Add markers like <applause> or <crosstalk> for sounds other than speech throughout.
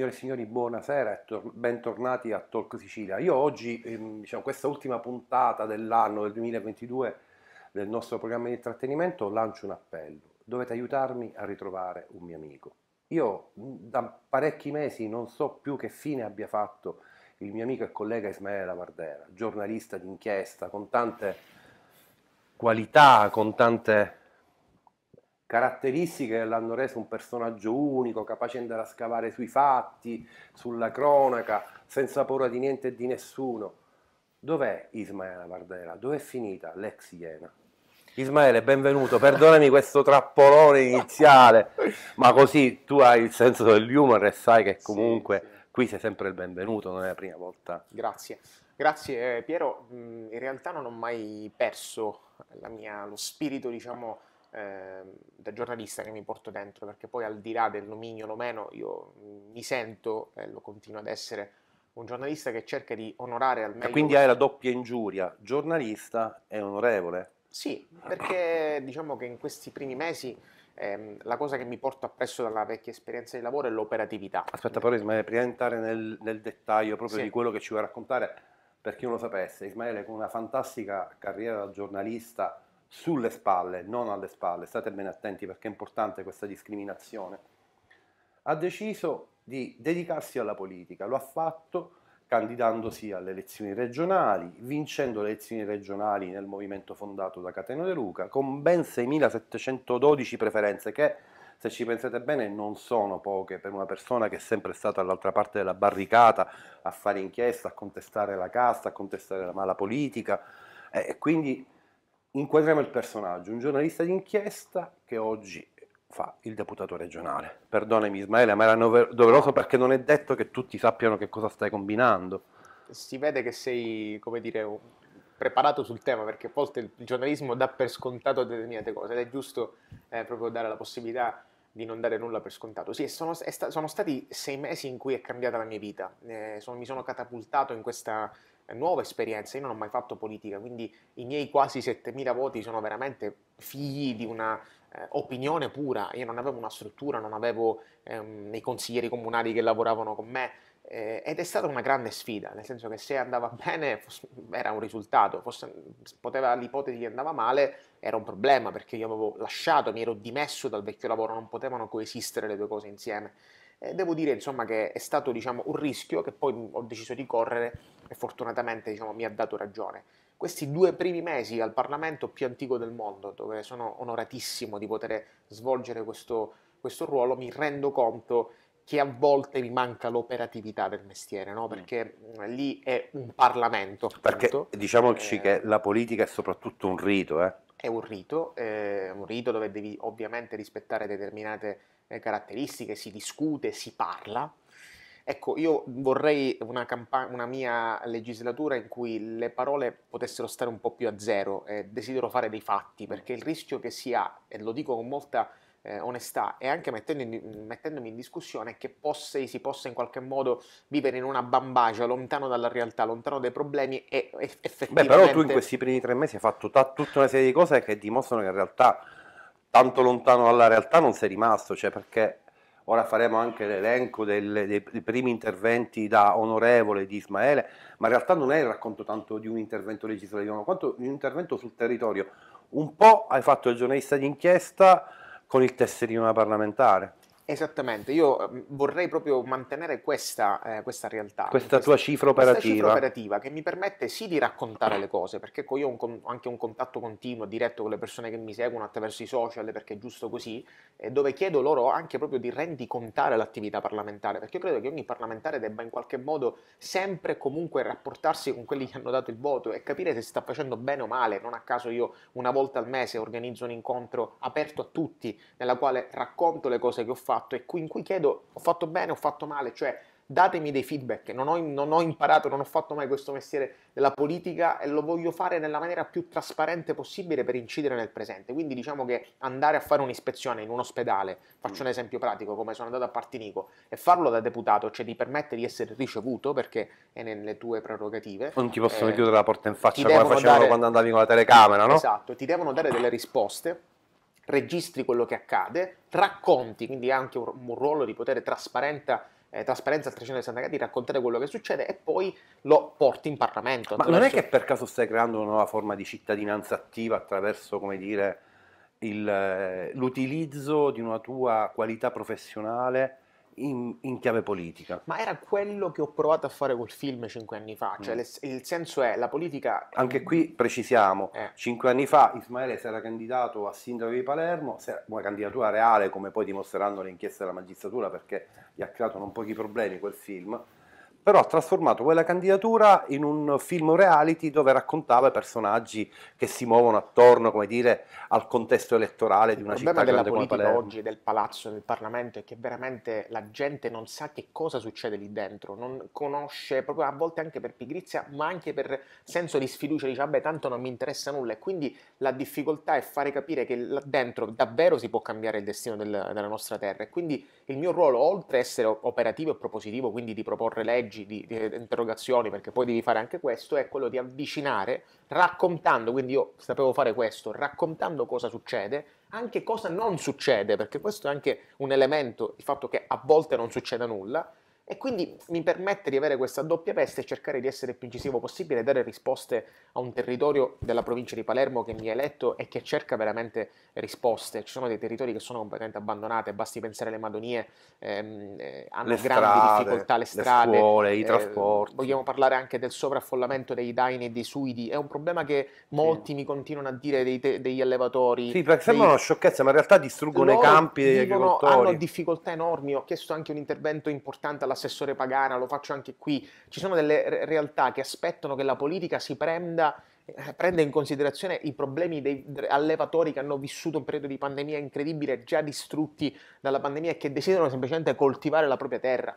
Signore e signori, buonasera e tor- bentornati a Talk Sicilia. Io oggi, ehm, diciamo, questa ultima puntata dell'anno del 2022 del nostro programma di intrattenimento, lancio un appello. Dovete aiutarmi a ritrovare un mio amico. Io da parecchi mesi non so più che fine abbia fatto il mio amico e collega Ismaele Lavardera, giornalista d'inchiesta con tante qualità, con tante caratteristiche che l'hanno reso un personaggio unico, capace di andare a scavare sui fatti, sulla cronaca, senza paura di niente e di nessuno. Dov'è Ismaela Vardera? Dov'è finita l'ex Iena? Ismaele, benvenuto, perdonami questo trappolone iniziale, ma così tu hai il senso dell'humor e sai che comunque sì, sì. qui sei sempre il benvenuto, non è la prima volta. Grazie, grazie eh, Piero, mm, in realtà non ho mai perso mia, lo spirito, diciamo, Ehm, da giornalista che mi porto dentro, perché poi al di là del nomignolo meno io mm, mi sento e eh, lo continuo ad essere un giornalista che cerca di onorare al ah, meglio. E quindi hai la doppia ingiuria, giornalista e onorevole. Sì, perché diciamo che in questi primi mesi ehm, la cosa che mi porto appresso dalla vecchia esperienza di lavoro è l'operatività. Aspetta, però Ismaele, prima di entrare nel, nel dettaglio proprio sì. di quello che ci vuoi raccontare, per chi non lo sapesse, Ismaele con una fantastica carriera da giornalista sulle spalle, non alle spalle, state bene attenti perché è importante questa discriminazione, ha deciso di dedicarsi alla politica, lo ha fatto candidandosi alle elezioni regionali, vincendo le elezioni regionali nel movimento fondato da Cateno De Luca, con ben 6.712 preferenze che, se ci pensate bene, non sono poche per una persona che è sempre stata all'altra parte della barricata a fare inchiesta, a contestare la casta, a contestare la mala politica. Eh, e quindi inquadriamo il personaggio, un giornalista d'inchiesta che oggi fa il deputato regionale. Perdonami Ismaele, ma era doveroso perché non è detto che tutti sappiano che cosa stai combinando. Si vede che sei, come dire, preparato sul tema perché a volte il giornalismo dà per scontato determinate cose ed è giusto eh, proprio dare la possibilità di non dare nulla per scontato. Sì, sono, sta, sono stati sei mesi in cui è cambiata la mia vita, eh, sono, mi sono catapultato in questa nuova esperienza, io non ho mai fatto politica, quindi i miei quasi 7.000 voti sono veramente figli di una eh, opinione pura, io non avevo una struttura, non avevo ehm, i consiglieri comunali che lavoravano con me eh, ed è stata una grande sfida, nel senso che se andava <laughs> bene fosse, era un risultato, fosse, poteva, l'ipotesi che andava male era un problema perché io avevo lasciato, mi ero dimesso dal vecchio lavoro, non potevano coesistere le due cose insieme eh, devo dire insomma, che è stato diciamo, un rischio che poi ho deciso di correre e fortunatamente diciamo, mi ha dato ragione. Questi due primi mesi al Parlamento più antico del mondo, dove sono onoratissimo di poter svolgere questo, questo ruolo, mi rendo conto che a volte mi manca l'operatività del mestiere, no? Mm. perché mm. lì è un Parlamento. Perché diciamoci eh, che la politica è soprattutto un rito. Eh. È un rito, eh, un rito dove devi ovviamente rispettare determinate eh, caratteristiche, si discute, si parla. Ecco, io vorrei una, camp- una, mia legislatura in cui le parole potessero stare un po' più a zero, eh, desidero fare dei fatti, mm. perché il rischio che si ha, e lo dico con molta eh, onestà e anche mettendo in, mettendomi in discussione che possa, si possa in qualche modo vivere in una bambagia lontano dalla realtà, lontano dai problemi e effettivamente... Beh, però tu in questi primi tre mesi hai fatto ta- tutta una serie di cose che dimostrano che in realtà tanto lontano dalla realtà non sei rimasto, cioè perché ora faremo anche l'elenco del, dei, dei, primi interventi da onorevole di Ismaele, ma in realtà non è il racconto tanto di un intervento legislativo, ma quanto di un intervento sul territorio. Un po' hai fatto il giornalista d'inchiesta, con il tesserino parlamentare. Esattamente, io ehm, vorrei proprio mantenere questa, eh, questa realtà. Questa, questa, tua cifra operativa. Questa cifra operativa che mi permette sì di raccontare le cose, perché io ho un, anche un contatto continuo, diretto con le persone che mi seguono attraverso i social, perché è giusto così, eh, dove chiedo loro anche proprio di rendicontare l'attività parlamentare, perché io credo che ogni parlamentare debba in qualche modo sempre e comunque rapportarsi con quelli che hanno dato il voto e capire se sta facendo bene o male. Non a caso io una volta al mese organizzo un incontro aperto a tutti, nella quale racconto le cose che ho fatto fatto e in cui chiedo ho fatto bene, o ho fatto male, cioè datemi dei feedback, non ho, non ho, imparato, non ho fatto mai questo mestiere della politica e lo voglio fare nella maniera più trasparente possibile per incidere nel presente. Quindi diciamo che andare a fare un'ispezione in un ospedale, faccio un mm. esempio pratico come sono andato a Partinico, e farlo da deputato, cioè ti permette di essere ricevuto perché è nelle tue prerogative. Non ti possono eh, chiudere la porta in faccia come facevano dare, quando andavi con la telecamera, no? Esatto, ti devono dare delle risposte registri quello che accade, racconti, quindi anche un, un ruolo di potere trasparente eh, trasparenza a 360 gradi, raccontare quello che succede e poi lo porti in Parlamento. Ma non è che per caso stai creando una nuova forma di cittadinanza attiva attraverso, come dire, il, eh, l'utilizzo di una tua qualità professionale in, in, chiave politica. Ma era quello che ho provato a fare col film cinque anni fa, cioè mm. le, il senso è la politica... Anche qui precisiamo, eh. cinque anni fa Ismaele si era candidato a sindaco di Palermo, una candidatura reale come poi dimostreranno le inchieste della magistratura perché gli ha creato non pochi problemi quel film, però ha trasformato quella candidatura in un film reality dove raccontava personaggi che si muovono attorno, come dire, al contesto elettorale di una città grande come Palermo. Il della oggi, del palazzo, del Parlamento, è che veramente la gente non sa che cosa succede lì dentro, non conosce, proprio a volte anche per pigrizia, ma anche per senso di sfiducia, dice vabbè tanto non mi interessa nulla, e quindi la difficoltà è fare capire che là dentro davvero si può cambiare il destino del, della nostra terra, e quindi il mio ruolo, oltre a essere operativo e propositivo, quindi di proporre leggi, seggi di, di, eh, interrogazioni, perché poi devi fare anche questo, è quello di avvicinare, raccontando, quindi io sapevo fare questo, raccontando cosa succede, anche cosa non succede, perché questo è anche un elemento, il fatto che a volte non succeda nulla, e quindi mi permette di avere questa doppia peste e cercare di essere il più incisivo possibile e dare risposte a un territorio della provincia di Palermo che mi ha eletto e che cerca veramente risposte. Ci sono dei territori che sono completamente abbandonati, basti pensare alle Madonie, ehm, eh, hanno le grandi strade, difficoltà le strade, le scuole, i eh, trasporti. Vogliamo parlare anche del sovraffollamento dei daini e dei suidi, è un problema che molti sì. mi continuano a dire dei te- degli allevatori. Sì, perché sembra dei... una sciocchezza, ma in realtà distruggono i campi degli agricoltori. Hanno difficoltà enormi, ho chiesto anche un intervento importante alla l'assessore Pagana, lo faccio anche qui, ci sono delle realtà che aspettano che la politica si prenda eh, prende in considerazione i problemi dei allevatori che hanno vissuto un periodo di pandemia incredibile, già distrutti dalla pandemia e che desiderano semplicemente coltivare la propria terra.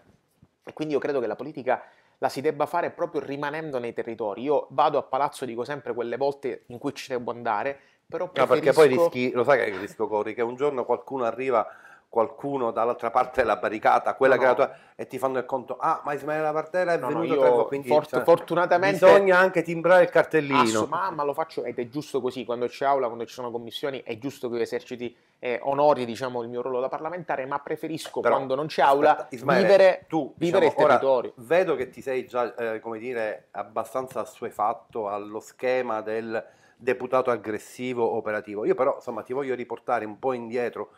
E quindi io credo che la politica la si debba fare proprio rimanendo nei territori. Io vado a palazzo, dico sempre quelle volte in cui ci devo andare, però preferisco... No, perché poi rischi, lo sai che rischio corri, che un giorno qualcuno arriva qualcuno dall'altra parte della barricata, quella no, che la tua, e ti fanno il conto, ah, ma Ismaele la Partera è no, venuto no, quindi fort- cioè, fortunatamente bisogna anche timbrare il cartellino. ma, ma lo faccio, ed è giusto così, quando c'è aula, quando ci sono commissioni, è giusto che io eserciti eh, onori, diciamo, il mio ruolo da parlamentare, ma preferisco Però, quando non c'è aspetta, aula Ismaele, vivere, tu, vivere diciamo, il territorio. Ora, vedo che ti sei già, eh, come dire, abbastanza assuefatto allo schema del deputato aggressivo operativo. Io però, insomma, ti voglio riportare un po' indietro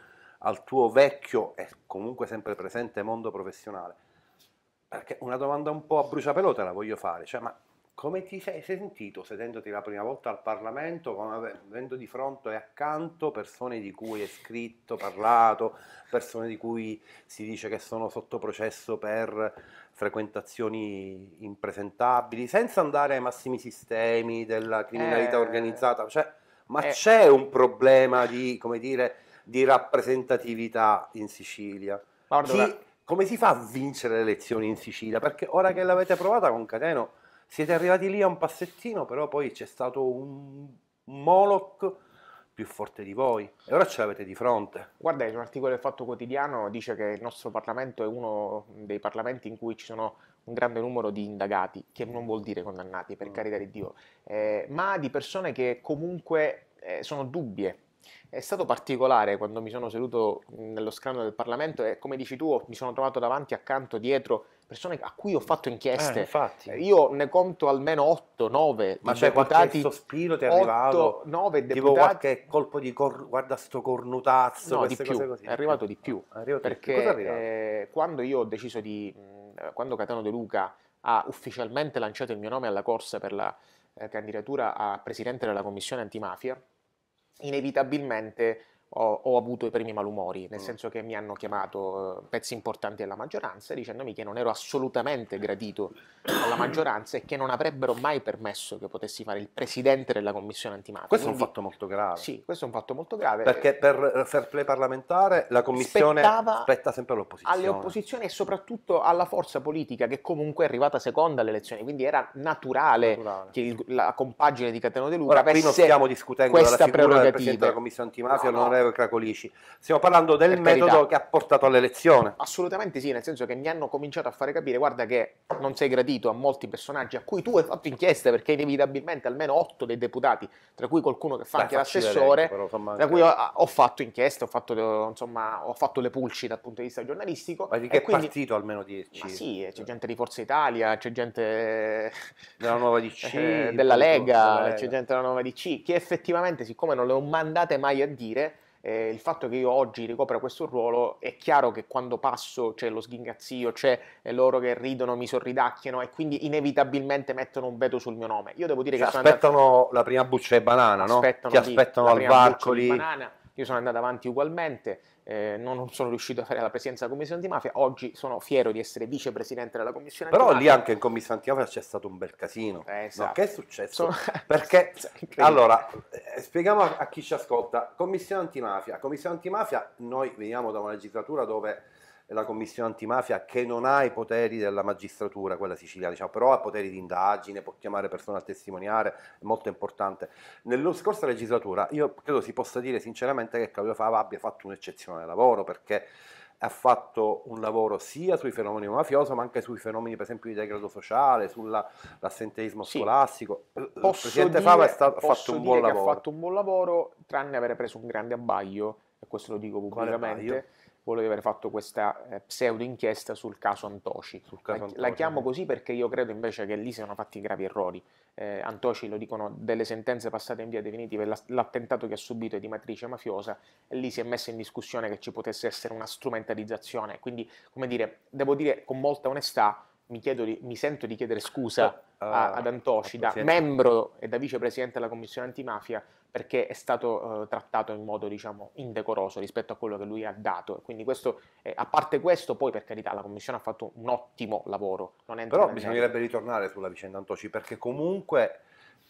al tuo vecchio e comunque sempre presente mondo professionale? Perché una domanda un po' a bruciapelo te la voglio fare, cioè ma come ti sei sentito sedendoti la prima volta al Parlamento, avendo di fronte e accanto persone di cui hai scritto, parlato, persone di cui si dice che sono sotto processo per frequentazioni impresentabili, senza andare ai massimi sistemi della criminalità eh, organizzata? Cioè, ma eh, c'è un problema di, come dire, di rappresentatività in Sicilia. Guarda, Chi, come si fa a vincere le elezioni in Sicilia? Perché ora che l'avete provata con Cateno siete arrivati lì a un passettino, però poi c'è stato un Moloch più forte di voi e ora ce l'avete di fronte. Guarda, in un articolo del Fatto Quotidiano dice che il nostro Parlamento è uno dei parlamenti in cui ci sono un grande numero di indagati, che non vuol dire condannati, per mm. carità di Dio, eh, ma di persone che comunque eh, sono dubbie è stato particolare quando mi sono seduto mhmm, nello scranno del Parlamento e come dici tu mi sono trovato davanti, accanto, dietro persone a cui ho fatto inchieste. Eh, eh Io ne conto almeno 8, 9 Ma c'è qualche sospiro ti è arrivato? 9 deputati. Tipo qualche colpo di cor, guarda sto cornutazzo. No, di più. È arrivato di più. Ah, arrivato perché di più. Eh, quando io ho deciso di... Mhmm, quando Catano De Luca ha ufficialmente lanciato il mio nome alla corsa per la eh, candidatura a presidente della commissione antimafia, inevitabilmente ho, ho, avuto i primi malumori, nel mm. senso che mi hanno chiamato eh, pezzi importanti della maggioranza dicendomi che non ero assolutamente gradito alla maggioranza e che non avrebbero mai permesso che potessi fare il presidente della commissione antimafia. Questo Quindi, è un fatto molto grave. Sì, questo è un fatto molto grave. Perché per eh, fair play parlamentare la commissione spetta sempre all'opposizione. Alle opposizioni e soprattutto alla forza politica che comunque è arrivata seconda alle elezioni. Quindi era naturale, naturale. che il, la compagine di Cateno De Luca Ora, qui non stiamo discutendo della figura del presidente della commissione antimafia, no, no onorevole Cracolici, stiamo parlando del per metodo carità. che ha portato all'elezione. Assolutamente sì, nel senso che mi hanno cominciato a fare capire, guarda che non sei gradito a molti personaggi a cui tu hai fatto inchieste, perché inevitabilmente almeno 8 dei deputati, tra cui qualcuno che fa Beh, anche l'assessore, tra cui ho, ho fatto inchieste, ho fatto, insomma, ho fatto, le pulci dal punto di vista giornalistico. Ma di che quindi... partito almeno 10? Ma sì, c'è gente di Forza Italia, c'è gente <laughs> della Nuova DC, eh, della Lega, c'è gente della Nuova DC, che effettivamente siccome non le ho mandate mai a dire, eh, il fatto che io oggi ricopra questo ruolo è chiaro che quando passo c'è lo sghingazzio, c'è eh, loro che ridono, mi sorridacchiano e quindi inevitabilmente mettono un veto sul mio nome. Io devo dire cioè, che aspettano andato... la prima buccia di banana, aspettano no? Ti aspettano al varco lì. Io sono andato avanti ugualmente eh, non sono riuscito a fare la presidenza della commissione antimafia, oggi sono fiero di essere vicepresidente della commissione Però antimafia. Però lì anche in commissione antimafia c'è stato un bel casino. Eh, esatto. no, che è successo? Sono... Perché, <laughs> allora, eh, spieghiamo a, a chi ci ascolta, commissione antimafia. Commissione antimafia, noi veniamo da una legislatura dove la commissione antimafia che non ha i poteri della magistratura, quella siciliana, diciamo, però ha poteri di indagine, può chiamare persone a testimoniare, è molto importante. Nella scorsa legislatura io credo si possa dire sinceramente che Claudio Fava abbia fatto un eccezionale lavoro perché ha fatto un lavoro sia sui fenomeni mafiosi ma anche sui fenomeni per esempio di degrado sociale, sull'assenteismo sì. scolastico. Posso Il Presidente dire, Fava ha fatto un buon lavoro. ha fatto un buon lavoro tranne avere preso un grande abbaglio e questo lo dico pubblicamente quello di aver fatto questa eh, pseudo inchiesta sul caso Antoci. Sul caso Antoci. La, la, chiamo così perché io credo invece che lì siano fatti gravi errori. Eh, Antoci lo dicono delle sentenze passate in via definitiva l'attentato che ha subito è di matrice mafiosa e lì si è messa in discussione che ci potesse essere una strumentalizzazione. Quindi, come dire, devo dire con molta onestà mi, di, mi, sento di chiedere scusa oh, a, ah, ad Antoci, da membro e da vicepresidente della commissione antimafia, perché è stato uh, trattato in modo diciamo, indecoroso rispetto a quello che lui ha dato. Quindi questo, eh, a parte questo, poi per carità la commissione ha fatto un ottimo lavoro. Però bisognerebbe ritornare sulla vicenda Antoci, perché comunque...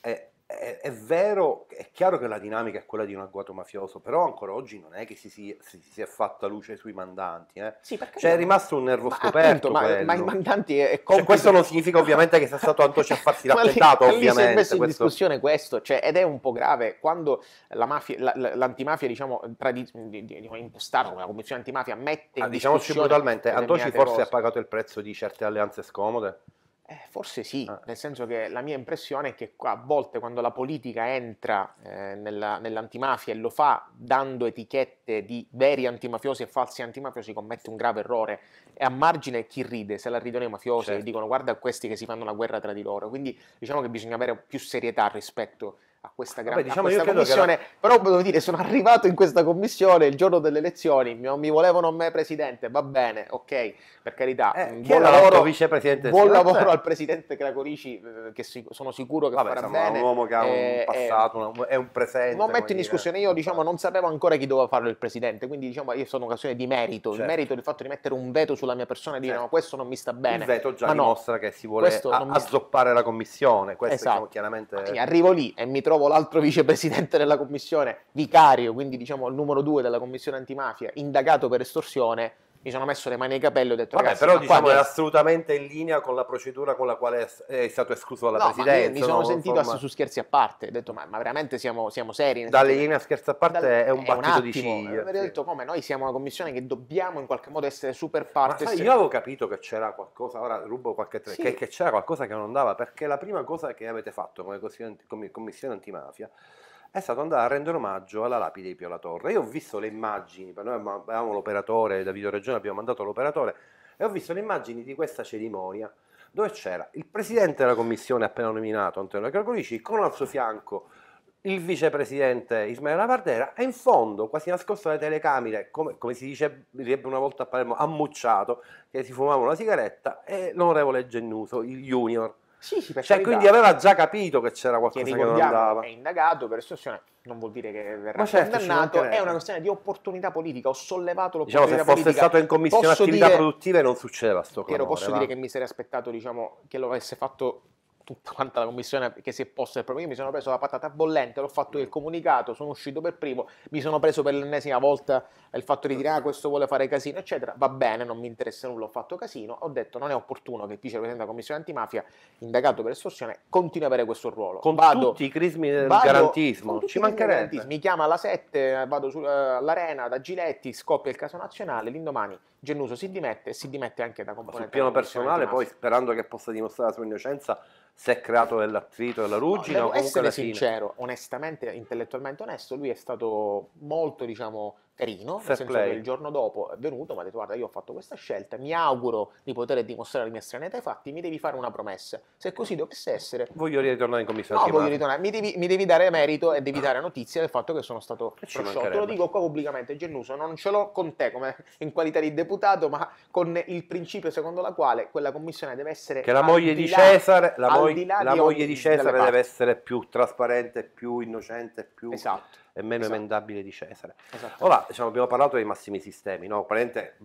È è, è, vero, è chiaro che la dinamica è quella di un agguato mafioso, però ancora oggi non è che si, sia si, si fatta luce sui mandanti. Eh. Sì, cioè, è rimasto un nervo ma, scoperto. Appunto, ma, ma, i mandanti è compito... Cioè, questo non significa ovviamente che sia stato Antoci cioè, a farsi l'attentato, <laughs> ovviamente. Ma messo in questo... discussione questo, cioè, ed è un po' grave quando la mafia, la, l'antimafia, diciamo, impostata come la commissione antimafia, mette ah, in ah, Diciamoci brutalmente, Antoci forse cose. ha pagato il prezzo di certe alleanze scomode. Eh, forse sì, ah. nel senso che la mia impressione è che a volte quando la politica entra eh, nella, nell'antimafia e lo fa dando etichette di veri antimafiosi e falsi antimafiosi commette un grave errore e a margine chi ride, se la ridono i mafiosi certo. e dicono guarda questi che si fanno la guerra tra di loro, quindi diciamo che bisogna avere più serietà rispetto questa, grande Vabbè, diciamo, questa commissione. Che... Però devo dire, sono arrivato in questa commissione il giorno delle elezioni, mi, mi volevano a me presidente, va bene, ok, per carità. Eh, buon lavoro, vicepresidente buon lavoro al presidente Cracorici, eh, che si, sono sicuro che Vabbè, farà bene. È un uomo che ha un eh, eh passato, è un presente. Non metto in discussione, io diciamo, non sapevo ancora chi doveva farlo il presidente, quindi diciamo, io sono un'occasione di merito, certo. il merito del fatto di mettere un veto sulla mia persona e dire certo. no, questo non mi sta bene. Il veto già Ma dimostra no, che si vuole azzoppare sta... la commissione, questo diciamo, esatto. diciamo, chiaramente... Arrivo lì e mi trovo diciamo, l'altro vicepresidente della commissione, vicario, quindi diciamo il numero due della commissione antimafia, indagato per estorsione, mi sono messo le mani ai capelli e ho detto Vabbè, però diciamo è assolutamente in linea con la procedura con la quale è stato escluso dalla no, presidenza. mi sono no? sentito forma... su scherzi a parte, ho detto ma, ma veramente siamo, siamo seri? Dalle linee a scherzi a parte dal... è un battito è un attimo, di ciglia. Ho sì. detto come noi siamo una commissione che dobbiamo in qualche modo essere super parte. Ma io avevo capito che c'era qualcosa, ora rubo qualche tre, sì. che, che c'era qualcosa che non andava, perché la prima cosa che avete fatto come commissione antimafia è stato andare a rendere omaggio alla lapide di Pio La Torre. Io ho visto le immagini, noi avevamo l'operatore, da Vito Regione abbiamo mandato l'operatore, e ho visto le immagini di questa cerimonia dove c'era il presidente della commissione appena nominato, Antonio Calcolici, con al suo fianco il vicepresidente Ismaele Pardera e in fondo, quasi nascosto dalle telecamere, come, come si dicerebbe una volta a Palermo, ammucciato, che si fumava una sigaretta, e l'onorevole Gennuso, il junior sì, sì, cioè, quindi aveva già capito che c'era qualcosa che, che non andava. È indagato per estorsione, non vuol dire che verrà certo, condannato, è una questione di opportunità politica. Ho sollevato l'opportunità diciamo, se politica. se fosse stato in commissione posso attività dire, produttive non succedeva sto clamore, posso va? dire che mi sarei aspettato diciamo, che lo avesse fatto tutta quanta la commissione che si è posta il problema. Io mi sono preso la patata bollente, l'ho fatto il comunicato, sono uscito per primo, mi sono preso per l'ennesima volta il fatto di dire ah, questo vuole fare casino, eccetera. Va bene, non mi interessa nulla, ho fatto casino. Ho detto non è opportuno che il vicepresidente della commissione antimafia, indagato per estorsione, continui ad avere questo ruolo. Con vado, tutti i crismi del vado, garantismo, ci mancherebbe. Mi chiama alla 7, vado sull'arena da Giletti, scoppia il caso nazionale, l'indomani Gennuso si dimette e si dimette anche da componente. Sul piano personale, poi sperando che possa dimostrare la sua innocenza, si è creato dell'attrito e della ruggine. No, devo essere sincero, onestamente, intellettualmente onesto, lui è stato molto, diciamo, carino, nel senso play. che il giorno dopo è venuto, mi ha detto guarda io ho fatto questa scelta, mi auguro di poter dimostrare la mia stranità ai fatti, mi devi fare una promessa, se così dovesse essere... Voglio ritornare in commissione. No, voglio ritornare, mi devi, mi devi, dare merito e devi dare notizia del fatto che sono stato eh, prosciolto, lo dico qua pubblicamente Gennuso, non ce l'ho con te come in qualità di deputato, ma con il principio secondo la quale quella commissione deve essere... Che la moglie di là, Cesare, la, mo- la di moglie di Cesare deve essere più trasparente, più innocente, più... Esatto e meno esatto. emendabile di Cesare. Esatto. Ora diciamo, abbiamo parlato dei massimi sistemi, no?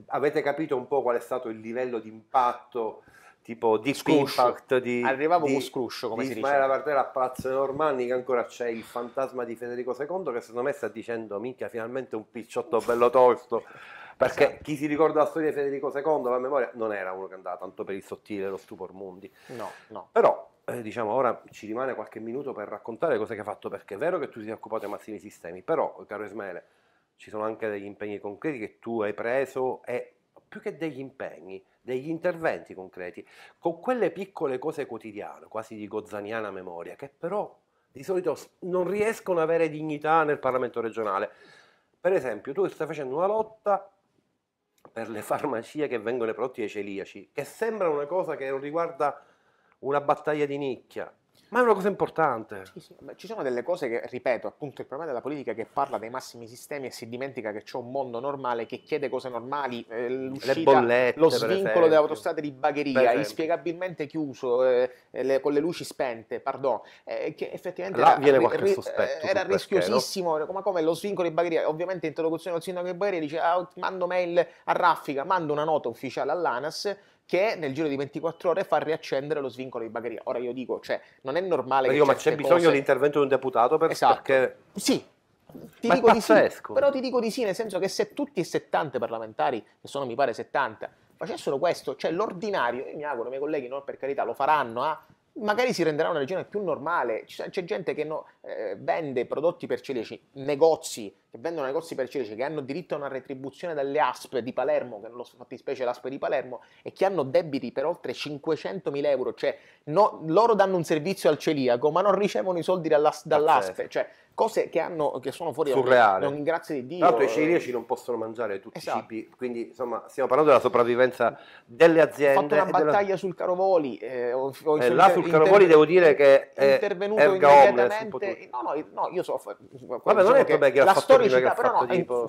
avete capito un po' qual è stato il livello di impatto tipo di scruscio. Impact di, Arrivavo di, con scruscio, come si dice. Ismaela Partera a Palazzo Normanni che ancora c'è il fantasma di Federico II che secondo me sta dicendo minchia finalmente un picciotto bello tosto. Perché esatto. chi si ricorda la storia di Federico II, la memoria, non era uno che andava tanto per il sottile, lo stupor mondi. No, no. Però eh, diciamo, ora ci rimane qualche minuto per raccontare cose che hai fatto, perché è vero che tu ti sei occupato dei massimi sistemi, però, caro Ismaele, ci sono anche degli impegni concreti che tu hai preso e più che degli impegni, degli interventi concreti, con quelle piccole cose quotidiane, quasi di gozzaniana memoria, che però di solito non riescono ad avere dignità nel Parlamento regionale. Per esempio, tu stai facendo una lotta per le farmacie che vengono prodotti ai celiaci, che sembra una cosa che non riguarda una battaglia di nicchia. Ma è una cosa importante. Sì, sì. Ci sono delle cose che, ripeto, appunto il problema della politica è che parla dei massimi sistemi e si dimentica che c'è un mondo normale che chiede cose normali, eh, le bollette, lo svincolo delle autostrade di Bagheria, inspiegabilmente chiuso, eh, eh, le, con le luci spente, pardon, eh, che effettivamente Là era, ri, era rischiosissimo, perché, no? come, come, lo svincolo di Bagheria, ovviamente interlocuzione col sindaco di Bagheria dice ah, mando mail a Raffica, mando una nota ufficiale all'ANAS, che nel giro di 24 ore fa riaccendere lo svincolo di bagheria. Ora io dico, cioè, non è normale ma che... Dico, ma c'è bisogno cose... dell'intervento di un deputato per... Esatto. Perché... Sì, ti ma dico di sì, però ti dico di sì, nel senso che se tutti e 70 parlamentari, che sono mi pare 70, facessero questo, cioè l'ordinario, io mi auguro, i miei colleghi, no, per carità, lo faranno, eh, magari si renderà una regione più normale. C'è, c'è gente che no, eh, vende prodotti per celiaci, negozi che vendono negozi per celici, che hanno diritto a una retribuzione dalle ASP di Palermo, che non lo nello fattispecie l'ASP di Palermo, e che hanno debiti per oltre 500.000 euro, cioè no, loro danno un servizio al celiaco ma non ricevono i soldi dall'AS, dall'ASP, cioè cose che, hanno, che sono fuori Surreale. non grazie di Dio. Tra i eh. celiaci non possono mangiare tutti esatto. i cibi, quindi insomma stiamo parlando della sopravvivenza delle aziende. Ho fatto una battaglia della... sul carovoli, eh, ho, ho eh, là sul carovoli inter... devo dire che è intervenuto immediatamente. No, no, no, io so... Vabbè, non è che, che la storia storicità, però no, eh, tipo...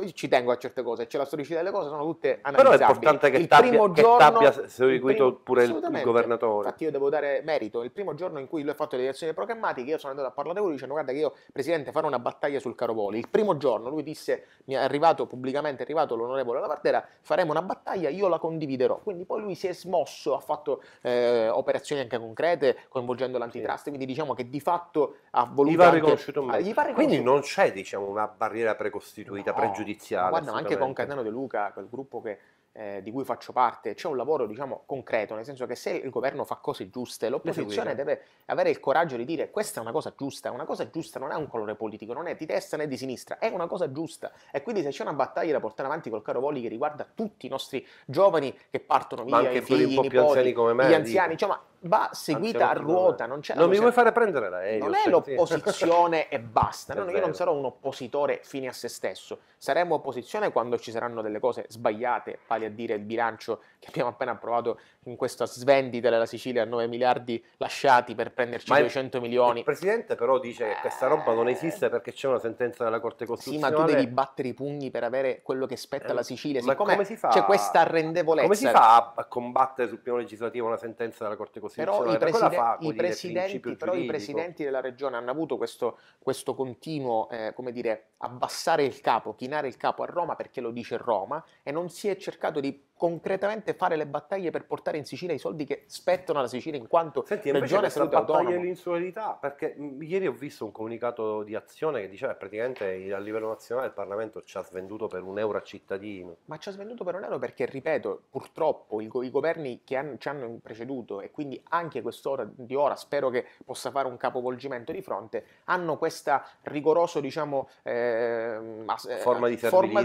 in, ci tengo a certe cose, c'è cioè la storicità delle cose, sono tutte analizzabili. Però è importante che il primo giorno, che seguito prim- pure il, il governatore. Infatti io devo dare merito, il primo giorno in cui lui ha fatto le direzioni programmatiche, io sono andato a parlare con lui dicendo guarda che io, Presidente, farò una battaglia sul caro voli. Il primo giorno lui disse, mi è arrivato pubblicamente, è arrivato l'onorevole Lavardera, faremo una battaglia, io la condividerò. Quindi poi lui si è smosso, ha fatto eh, operazioni anche concrete, coinvolgendo l'antitrust, sì. quindi diciamo che di fatto ha voluto... Ah, gli va riconosciuto anche, meglio. Gli va riconosciuto. Quindi non c'è diciamo, una barriera precostituita, no, pregiudiziale. Guarda, ma anche con Catano De Luca, quel gruppo che eh, di cui faccio parte, c'è un lavoro diciamo concreto, nel senso che se il governo fa cose giuste, l'opposizione deve avere il coraggio di dire questa è una cosa giusta, una cosa giusta non è un colore politico, non è di destra né di sinistra, è una cosa giusta e quindi se c'è una battaglia da portare avanti col caro Voli che riguarda tutti i nostri giovani che partono via, i figli, i nipoti, anziani come me, gli anziani, dico. Cioè, va seguita a ruota. Non, c'è, non, mi vuoi fare prendere la Non è l'opposizione e <laughs> basta. No, io non sarò un oppositore fine a se stesso. Saremo opposizione quando ci saranno delle cose sbagliate, pali a dire il bilancio che abbiamo appena approvato in questa svendita della Sicilia a 9 miliardi lasciati per prenderci Ma 200 il, milioni. Il presidente però dice che questa roba non eh. esiste perché c'è una sentenza della Corte Costituzionale. Sì, ma tu devi battere i pugni per avere quello che spetta alla eh, Sicilia. Ma come si fa? C'è questa arrendevolezza. Come si fa a combattere sul piano legislativo una sentenza della Corte Costituzionale? Però i, fa, i, presidenti, però i presidenti, della regione hanno avuto questo, questo continuo, eh, come dire, abbassare il capo, chinare il capo a Roma perché lo dice Roma e non si è cercato di concretamente fare le battaglie per portare in Sicilia i soldi che spettano alla Sicilia in quanto Senti, regione salute battaglia l'insularità perché mm, ieri ho visto un comunicato di azione che diceva praticamente a livello nazionale il Parlamento ci ha svenduto per un euro a cittadino ma ci ha svenduto per un euro perché ripeto purtroppo i, i governi che hanno, ci hanno preceduto e quindi anche quest'ora di ora spero che possa fare un capovolgimento di fronte hanno questa rigorosa diciamo ehm, eh, forma di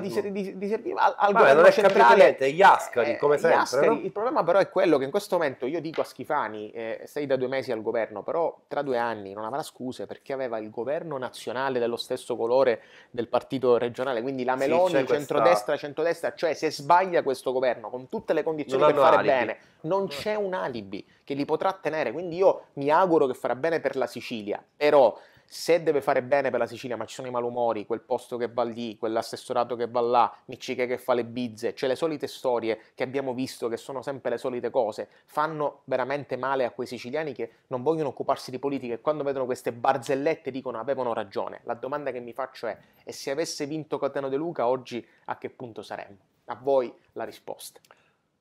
servizio al, al Vabbè, non è centrale niente, gli altri Ascari, eh, come sempre. Ascari, no? Il problema però è quello che in questo momento io dico a Schifani, eh, sei da due mesi al governo, però tra due anni non avrà scuse perché aveva il governo nazionale dello stesso colore del partito regionale, quindi la Meloni, sì, centrodestra, questa... centrodestra, cioè se sbaglia questo governo con tutte le condizioni per fare alibi. bene, non eh. c'è un alibi che li potrà tenere, quindi io mi auguro che farà bene per la Sicilia, però se deve fare bene per la Sicilia, ma ci sono i malumori, quel posto che va lì, quell'assessorato che va là, Micciche che fa le bizze, cioè le solite storie che abbiamo visto, che sono sempre le solite cose, fanno veramente male a quei siciliani che non vogliono occuparsi di politica e quando vedono queste barzellette dicono avevano ragione. La domanda che mi faccio è, e se avesse vinto Cateno De Luca oggi a che punto saremmo? A voi la risposta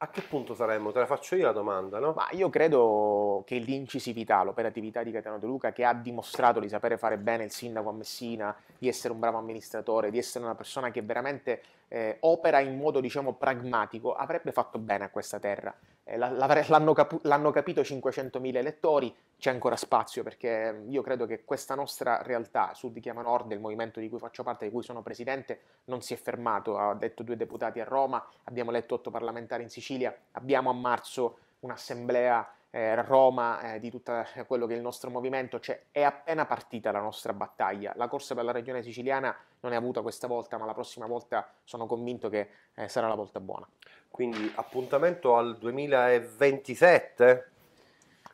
a che punto saremmo? Te la faccio io la domanda, no? Ma io credo che l'incisività, l'operatività di Catano De Luca, che ha dimostrato di sapere fare bene il sindaco a Messina, di essere un bravo amministratore, di essere una persona che veramente eh, opera in modo, diciamo, pragmatico, avrebbe fatto bene a questa terra. Eh, l'hanno, cap- l'hanno capito 500.000 elettori, c'è ancora spazio perché mm, io credo che questa nostra realtà, Sud di Chiama Nord, il movimento di cui faccio parte, di cui sono presidente, non si è fermato, ha detto due deputati a Roma, abbiamo eletto otto parlamentari in Sicilia, abbiamo a marzo un'assemblea eh, Roma, eh, di tutto eh, quello che è il nostro movimento, cioè è appena partita la nostra battaglia. La corsa per la regione siciliana non è avuta questa volta, ma la prossima volta sono convinto che eh, sarà la volta buona. Quindi appuntamento al 2027?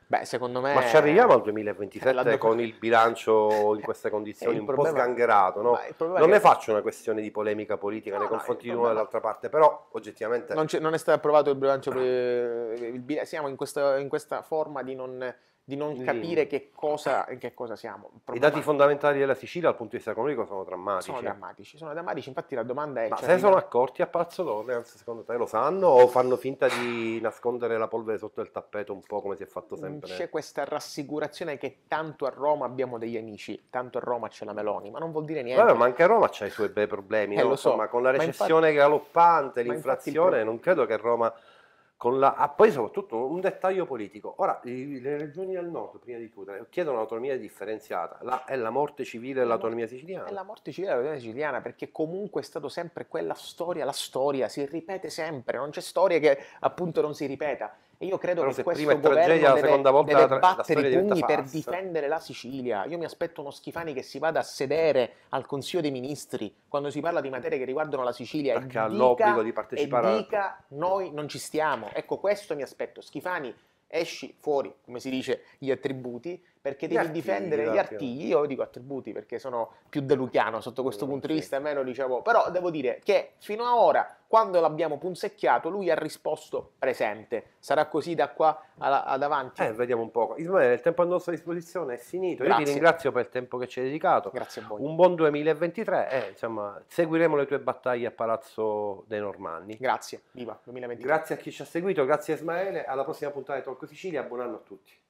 Beh, secondo me... Ma ci arriviamo al 2027 eh, doc- con il bilancio in <laughs> queste condizioni eh, un problema, po' sgangherato, no? Non ne faccio una questione di polemica politica no, nei no, confronti di una e dell'altra parte, però oggettivamente... Non, non, è stato approvato il bilancio... Per, il, il, siamo in questa, in questa forma di non di non capire che cosa, che cosa siamo. I dati fondamentali della Sicilia dal punto di vista economico sono drammatici. Sono drammatici, sono drammatici. infatti la domanda è... Ma cioè, se sono accorti a Palazzo D'Orleans, secondo te lo sanno o fanno finta di nascondere la polvere sotto il tappeto un po' come si è fatto mm, sempre? C'è questa rassicurazione che tanto a Roma abbiamo degli amici, tanto a Roma c'è la Meloni, ma non vuol dire niente. Vabbè, ma anche a Roma c'ha i suoi bei problemi, eh, no? lo so. Insomma, con la recessione galoppante, l'inflazione, non credo che Roma la, ah, poi soprattutto un dettaglio politico. Ora, i, le regioni del nord, prima di chiudere, chiedono un'autonomia differenziata. La, è la morte civile e l'autonomia siciliana? È la morte civile e l'autonomia siciliana perché comunque è stata sempre quella storia, la storia si ripete sempre, non c'è storia che appunto non si ripeta. Io credo Però che questo tragedia, deve, volta deve battere i pugni per difendere la Sicilia. Io mi aspetto uno Schifani che si vada a sedere al Consiglio dei Ministri quando si parla di materie che riguardano la Sicilia Perché e ha dica, l'obbligo di partecipare. E dica noi non ci stiamo. Ecco, questo mi aspetto. Schifani, esci fuori, come si dice, gli attributi perché devi artigli, difendere gli esatto. artigli. Io dico attributi perché sono più deluchiano sotto questo mm, punto di vista, sì. meno dicevo, però devo dire che fino ad ora, quando l'abbiamo punzecchiato, lui ha risposto presente. Sarà così da qua ad avanti? Eh, vediamo un po'. Ismaele, il tempo a nostra disposizione è finito. Grazie. Io ti ringrazio per il tempo che ci hai dedicato. Grazie a voi. Un buon 2023 e eh, insomma, seguiremo le tue battaglie a Palazzo dei Normanni. Grazie, viva 2023. Grazie a chi ci ha seguito, grazie Ismaele. Alla prossima puntata di Talk Sicilia. Buon anno a tutti.